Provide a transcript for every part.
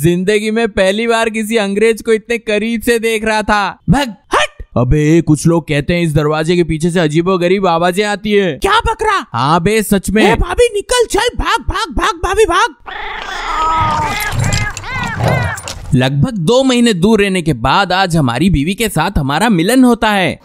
जिंदगी में पहली बार किसी अंग्रेज को इतने करीब से देख रहा था भग हट अबे कुछ लोग कहते हैं इस दरवाजे के पीछे से अजीबो गरीब आवाजें आती है क्या बकरा हाँ बे सच में भाभी निकल चल भाग भाग भाग भाभी भाग लगभग दो महीने दूर रहने के बाद आज हमारी बीवी के साथ हमारा मिलन होता है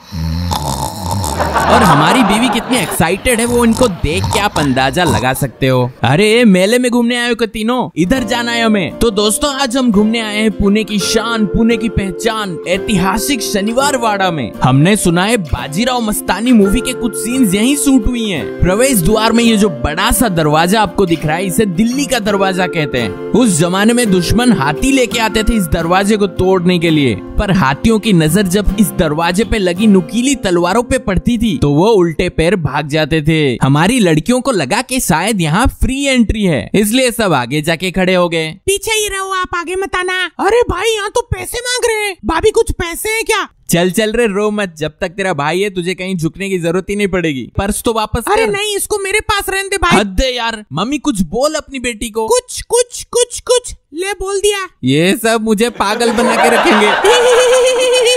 और हमारी बीवी कितनी एक्साइटेड है वो इनको देख के आप अंदाजा लगा सकते हो अरे मेले में घूमने आयो हो तीनों इधर जाना है हमें तो दोस्तों आज हम घूमने आए हैं पुणे की शान पुणे की पहचान ऐतिहासिक शनिवार वाड़ा में हमने सुना है बाजीराव मस्तानी मूवी के कुछ सीन यही शूट हुई है प्रवेश द्वार में ये जो बड़ा सा दरवाजा आपको दिख रहा है इसे दिल्ली का दरवाजा कहते हैं उस जमाने में दुश्मन हाथी लेके आते थे इस दरवाजे को तोड़ने के लिए पर हाथियों की नजर जब इस दरवाजे पे लगी नुकीली तलवारों पे पड़ती थी तो वो उल्टे पैर भाग जाते थे हमारी लड़कियों को लगा कि शायद यहाँ फ्री एंट्री है इसलिए सब आगे जाके खड़े हो गए पीछे ही रहो आप आगे मत आना अरे भाई यहाँ तो पैसे मांग रहे हैं भाभी कुछ पैसे है क्या चल चल रे रो मत जब तक तेरा भाई है तुझे कहीं झुकने की जरूरत ही नहीं पड़ेगी पर्स तो वापस अरे कर। नहीं इसको मेरे पास रहने दे भाई हद यार मम्मी कुछ बोल अपनी बेटी को कुछ कुछ कुछ कुछ ले बोल दिया ये सब मुझे पागल बना के रखेंगे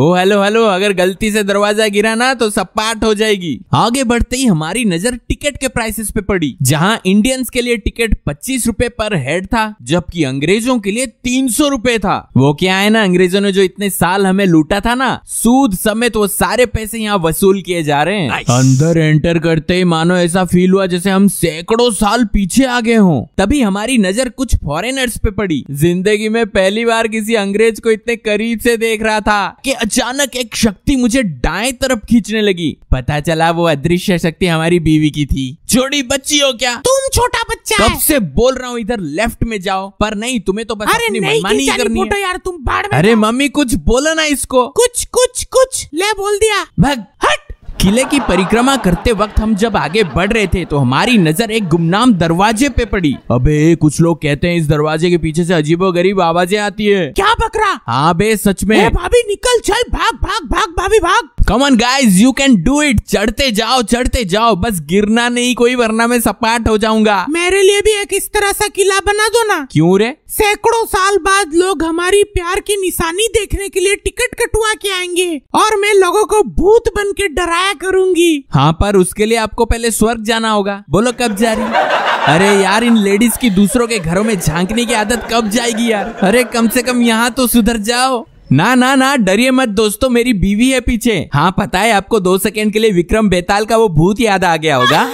ओ हेलो हेलो अगर गलती से दरवाजा गिरा ना तो सपाट हो जाएगी आगे बढ़ते ही हमारी नजर टिकट के प्राइसेस पे पड़ी जहाँ इंडियंस के लिए टिकट पच्चीस रूपए पर हेड था जबकि अंग्रेजों के लिए तीन सौ रूपए था वो क्या है ना अंग्रेजों ने जो इतने साल हमें लूटा था ना सूद समेत वो सारे पैसे यहाँ वसूल किए जा रहे हैं अंदर एंटर करते ही मानो ऐसा फील हुआ जैसे हम सैकड़ों साल पीछे आ गए हों तभी हमारी नजर कुछ फॉरेनर्स पे पड़ी जिंदगी में पहली बार किसी अंग्रेज को इतने करीब से देख रहा था कि अचानक एक शक्ति मुझे दाएं तरफ खींचने लगी पता चला वो अदृश्य शक्ति हमारी बीवी की थी छोटी बच्ची हो क्या तुम छोटा बच्चा कब से बोल रहा हूँ इधर लेफ्ट में जाओ पर नहीं तुम्हें तो बस अरे अपनी नहीं, मनमानी करनी है यार तुम बाढ़ अरे मम्मी कुछ बोलो ना इसको कुछ कुछ कुछ ले बोल दिया भग हट किले की परिक्रमा करते वक्त हम जब आगे बढ़ रहे थे तो हमारी नजर एक गुमनाम दरवाजे पे पड़ी अबे कुछ लोग कहते हैं इस दरवाजे के पीछे से अजीबो गरीब आवाजें आती है क्या बकरा हाँ बे सच में भाभी निकल चल भाग भाग भाग भाभी भाग come on guys you can do it चढ़ते जाओ चढ़ते जाओ बस गिरना नहीं कोई वरना मैं सपाट हो जाऊंगा मेरे लिए भी एक इस तरह सा किला बना दो ना क्यों रे सैकड़ों साल बाद लोग हमारी प्यार की निशानी देखने के लिए टिकट कटवा के आएंगे और मैं लोगों को भूत बन के डराया करूंगी हाँ पर उसके लिए आपको पहले स्वर्ग जाना होगा बोलो कब जा रही अरे यार इन लेडीज की दूसरों के घरों में झांकने की आदत कब जाएगी यार अरे कम से कम यहाँ तो सुधर जाओ ना ना ना डरिए मत दोस्तों मेरी बीवी है पीछे हाँ पता है आपको दो सेकंड के लिए विक्रम बेताल का वो भूत याद आ गया होगा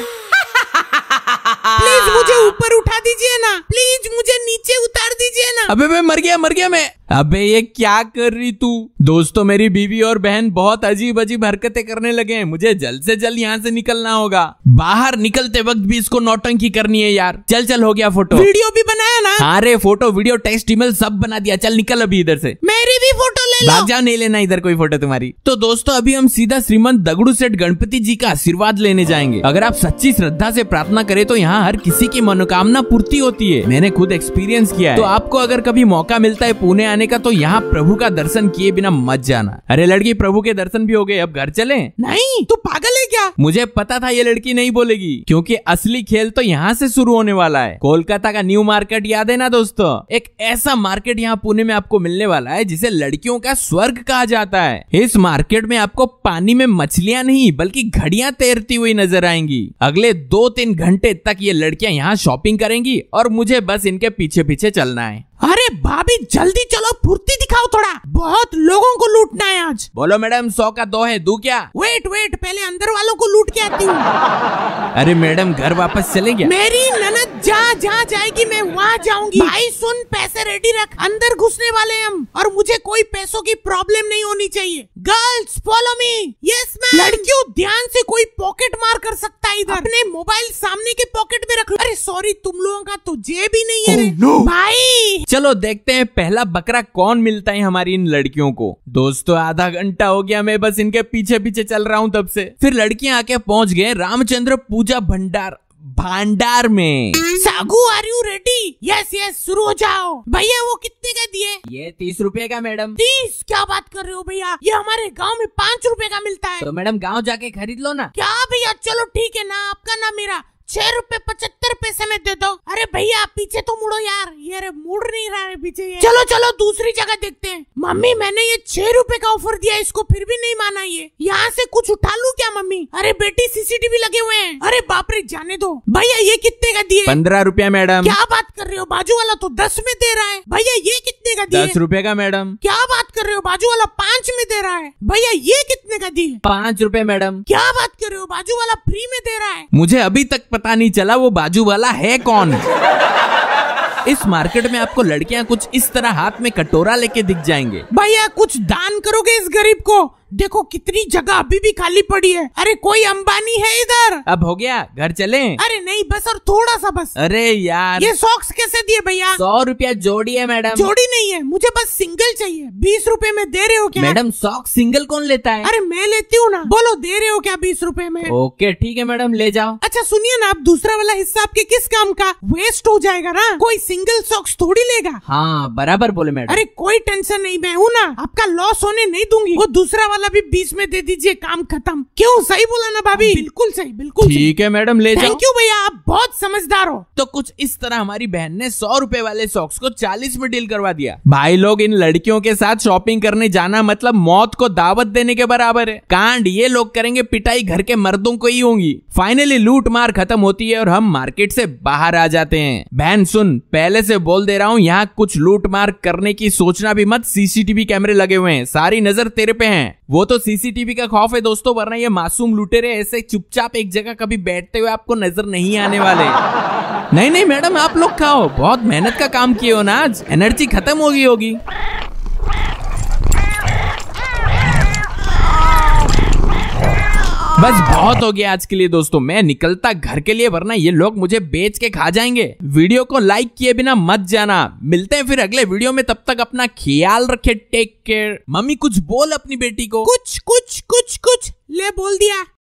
प्लीज हाँ। मुझे ऊपर उठा दीजिए ना प्लीज मुझे नीचे उतार दीजिए ना अबे मैं मर गया मर गया मैं अबे ये क्या कर रही तू दोस्तों मेरी बीवी और बहन बहुत अजीब अजीब हरकतें करने लगे हैं मुझे जल्द से जल्द यहाँ से निकलना होगा बाहर निकलते वक्त भी इसको नौटंकी करनी है यार चल चल हो गया फोटो वीडियो भी बनाया ना अरे हाँ फोटो वीडियो टेक्स्ट ईमेल सब बना दिया चल निकल अभी इधर से मेरी भी फोटो भाग जाओ नहीं लेना इधर कोई फोटो तुम्हारी तो दोस्तों अभी हम सीधा श्रीमंत दगड़ू सेठ गणपति जी का आशीर्वाद लेने जाएंगे अगर आप सच्ची श्रद्धा से प्रार्थना करें तो यहाँ हर किसी की मनोकामना पूर्ति होती है मैंने खुद एक्सपीरियंस किया है तो आपको अगर कभी मौका मिलता है पुणे आने का तो यहाँ प्रभु का दर्शन किए बिना मत जाना अरे लड़की प्रभु के दर्शन भी हो गए अब घर चले नहीं तू पागल है क्या मुझे पता था ये लड़की नहीं बोलेगी क्योंकि असली खेल तो यहाँ से शुरू होने वाला है कोलकाता का न्यू मार्केट याद है ना दोस्तों एक ऐसा मार्केट यहाँ पुणे में आपको मिलने वाला है जिसे लड़कियों का का स्वर्ग कहा जाता है इस मार्केट में आपको पानी में मछलियां नहीं बल्कि घड़ियां तैरती हुई नजर आएंगी अगले दो तीन घंटे तक ये लड़कियां यहाँ शॉपिंग करेंगी और मुझे बस इनके पीछे पीछे चलना है अरे भाभी जल्दी चलो फुर्ती लूटना है आज बोलो मैडम सौ का दो है दू क्या वेट वेट पहले अंदर वालों को लूट के आती हूँ अरे मैडम घर वापस चले मेरी ननद जा जा जाएगी मैं वहाँ जाऊंगी भाई सुन पैसे रेडी रख अंदर घुसने वाले हम और मुझे कोई पैसों की प्रॉब्लम नहीं होनी चाहिए girls follow me yes ma'am लड़कियों ध्यान से कोई पॉकेट मार कर सकता है इधर अपने मोबाइल सामने के पॉकेट में रख लो अरे सॉरी तुम लोगों का तो जेब ही नहीं है oh, no. भाई चलो देखते हैं पहला बकरा कौन मिलता है हमारी इन लड़कियों को दोस्त दोस्तों आधा घंटा हो गया मैं बस इनके पीछे पीछे चल रहा हूँ तब से फिर लड़कियां आके पहुंच गए रामचंद्र पूजा भंडार भंडार में सागू are you ready yes yes शुरू हो जाओ भैया वो कितने का दिए ये तीस रुपए का मैडम तीस क्या बात कर रहे हो भैया ये हमारे गांव में पाँच रुपए का मिलता है तो मैडम गांव जाके खरीद लो ना क्या भैया चलो ठीक है ना आपका ना मेरा छह रूपए पचहत्तर सर पैसे में दे दो अरे भैया पीछे तो मुड़ो यार ये अरे मुड़ नहीं रहा है पीछे ये चलो चलो दूसरी जगह देखते हैं मम्मी मैंने ये छह रूपए का ऑफर दिया इसको फिर भी नहीं माना ये यहाँ से कुछ उठा लू क्या मम्मी अरे बेटी सीसीटीवी लगे हुए हैं अरे बाप रे जाने दो भैया ये कितने का दिए पंद्रह रूपए मैडम क्या बात कर रहे हो बाजू वाला तो दस में दे रहा है भैया ये कितने का दिए दस रूपए का मैडम क्या बात कर रहे हो बाजू वाला पाँच में दे रहा है भैया ये कितने का दिए पाँच रूपए मैडम क्या बात कर रहे हो बाजू वाला फ्री में दे रहा है मुझे अभी तक पता नहीं चला वो बाजू बाजू वाला है कौन इस मार्केट में आपको लड़कियां कुछ इस तरह हाथ में कटोरा लेके दिख जाएंगे भैया कुछ दान करोगे इस गरीब को देखो कितनी जगह अभी भी खाली पड़ी है अरे कोई अंबानी है इधर अब हो गया घर चले अरे नहीं बस और थोड़ा सा बस अरे यार ये सॉक्स कैसे दिए भैया सौ रूपया जोड़ी है मैडम जोड़ी नहीं है मुझे बस सिंगल चाहिए बीस रूपए में दे रहे हो क्या मैडम सॉक्स सिंगल कौन लेता है अरे मैं लेती हूँ ना बोलो दे रहे हो क्या बीस रूपए में ओके ठीक है मैडम ले जाओ अच्छा सुनिए ना आप दूसरा वाला हिस्सा आपके किस काम का वेस्ट हो जाएगा ना कोई सिंगल सॉक्स थोड़ी लेगा हाँ बराबर बोले मैडम अरे कोई टेंशन नहीं मैं हूँ ना आपका लॉस होने नहीं दूंगी वो दूसरा वाला भी बीच में दे दीजिए काम खत्म क्यों सही बोला ना भाभी हाँ, बिल्कुल सही बिल्कुल ठीक है मैडम ले जाओ थैंक यू भैया आप बहुत समझदार हो तो कुछ इस तरह हमारी बहन ने सौ रूपए वाले सॉक्स को चालीस में डील करवा दिया भाई लोग इन लड़कियों के साथ शॉपिंग करने जाना मतलब मौत को दावत देने के बराबर है कांड ये लोग करेंगे पिटाई घर के मर्दों को ही होंगी फाइनली लूट मार खत्म होती है और हम मार्केट से बाहर आ जाते हैं बहन सुन पहले से बोल दे रहा हूँ यहाँ कुछ लूट मार करने की सोचना भी मत सीसीटीवी कैमरे लगे हुए हैं सारी नजर तेरे पे है वो तो सीसीटीवी का खौफ है दोस्तों वरना ये मासूम लुटेरे ऐसे चुपचाप एक जगह कभी बैठते हुए आपको नजर नहीं आने वाले नहीं नहीं मैडम आप लोग खाओ बहुत मेहनत का काम किए हो ना आज एनर्जी खत्म हो गई होगी बस बहुत हो गया आज के लिए दोस्तों मैं निकलता घर के लिए वरना ये लोग मुझे बेच के खा जाएंगे वीडियो को लाइक किए बिना मत जाना मिलते हैं फिर अगले वीडियो में तब तक अपना ख्याल रखे टेक केयर मम्मी कुछ बोल अपनी बेटी को कुछ कुछ कुछ कुछ ले बोल दिया